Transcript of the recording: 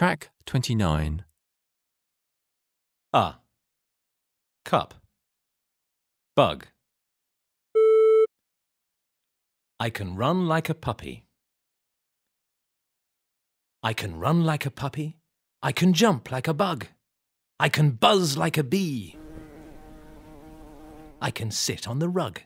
Track 29. A. Ah. Cup. Bug. I can run like a puppy. I can run like a puppy. I can jump like a bug. I can buzz like a bee. I can sit on the rug.